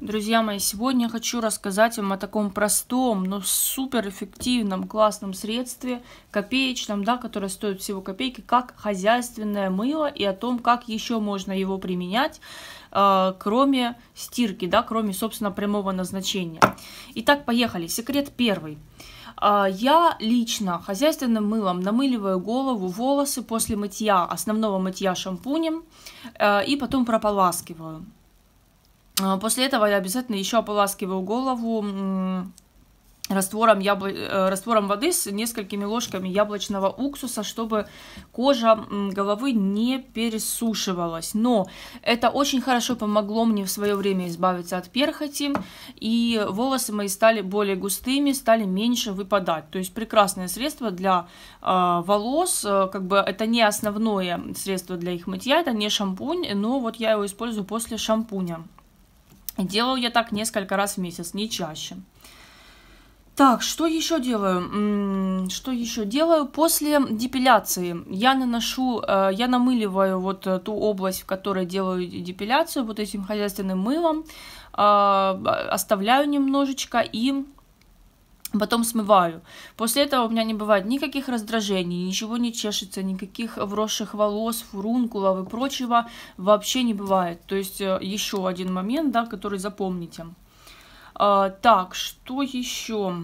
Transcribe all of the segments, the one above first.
Друзья мои, сегодня я хочу рассказать вам о таком простом, но суперэффективном, классном средстве, копеечном, да, которое стоит всего копейки, как хозяйственное мыло и о том, как еще можно его применять, э, кроме стирки, да, кроме, собственно, прямого назначения. Итак, поехали. Секрет первый. Э, я лично хозяйственным мылом намыливаю голову, волосы после мытья, основного мытья шампунем э, и потом прополаскиваю. А, после этого я обязательно еще ополаскиваю голову раствором, ябло... Э, раствором воды с несколькими ложками яблочного уксуса, чтобы кожа головы не пересушивалась. Но это очень хорошо помогло мне в свое время избавиться от перхоти, и волосы мои стали более густыми, стали меньше выпадать. То есть прекрасное средство для а, э, волос, как бы это не основное средство для их мытья, это не шампунь, но вот я его использую после шампуня. Делал я так несколько раз в месяц, не чаще. Так, что еще делаю? Что еще делаю? После депиляции я наношу, э, я намыливаю вот э, ту область, в которой делаю депиляцию, вот этим хозяйственным мылом, а, а, оставляю немножечко и Потом смываю. После этого у меня не бывает никаких раздражений, ничего не чешется, никаких вросших волос, фурункулов и прочего вообще не бывает. То есть э, еще один момент, да, который запомните. А, так, что еще?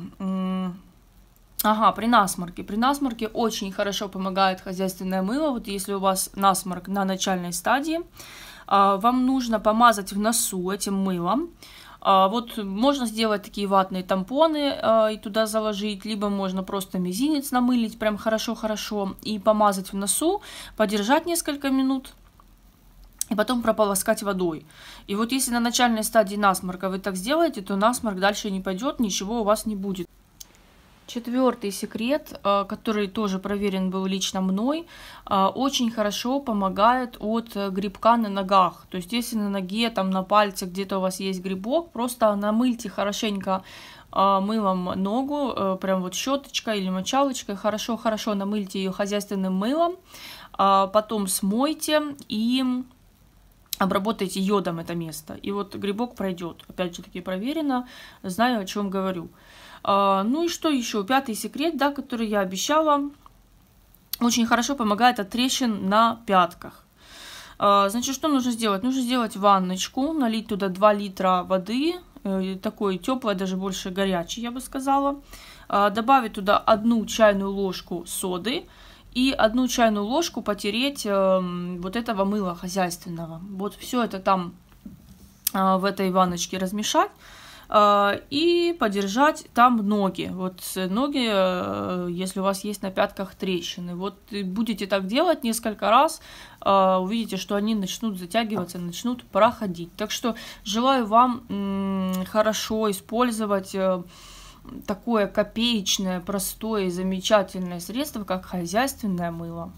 Ага, при насморке. При насморке очень хорошо помогает хозяйственное мыло. Вот если у вас насморк на начальной стадии, а, вам нужно помазать в носу этим мылом. А, вот можно сделать такие ватные тампоны а, и туда заложить, либо можно просто мизинец намылить прям хорошо-хорошо и помазать в носу, подержать несколько минут и потом прополоскать водой. И вот если на начальной стадии насморка вы так сделаете, то насморк дальше не пойдет, ничего у вас не будет. Четвертый секрет, э, который тоже проверен был лично мной, э, очень хорошо помогает от э, грибка на ногах. То есть если на ноге, там на пальце где-то у вас есть грибок, просто намыльте хорошенько мылом ногу, прям вот щеточкой или мочалочкой, хорошо-хорошо намыльте ее хозяйственным мылом, потом смойте и обработайте йодом это место. И вот грибок пройдет. Опять же таки проверено, знаю, о чем говорю. А, ну и что еще? Пятый секрет, да, который я обещала, очень хорошо помогает от трещин на пятках. А, значит, что нужно сделать? Нужно сделать ванночку, налить туда 2 литра воды, э, такой теплой, даже больше горячей, я бы сказала. А, добавить туда одну чайную ложку соды, и одну чайную ложку потереть э, вот этого мыла хозяйственного. Вот все это там э, в этой ванночке размешать э, и подержать там ноги. Вот ноги, э, если у вас есть на пятках трещины, вот будете так делать несколько раз, э, увидите, что они начнут затягиваться, начнут проходить. Так что желаю вам э, хорошо использовать... Э, такое копеечное, простое и замечательное средство, как хозяйственное мыло.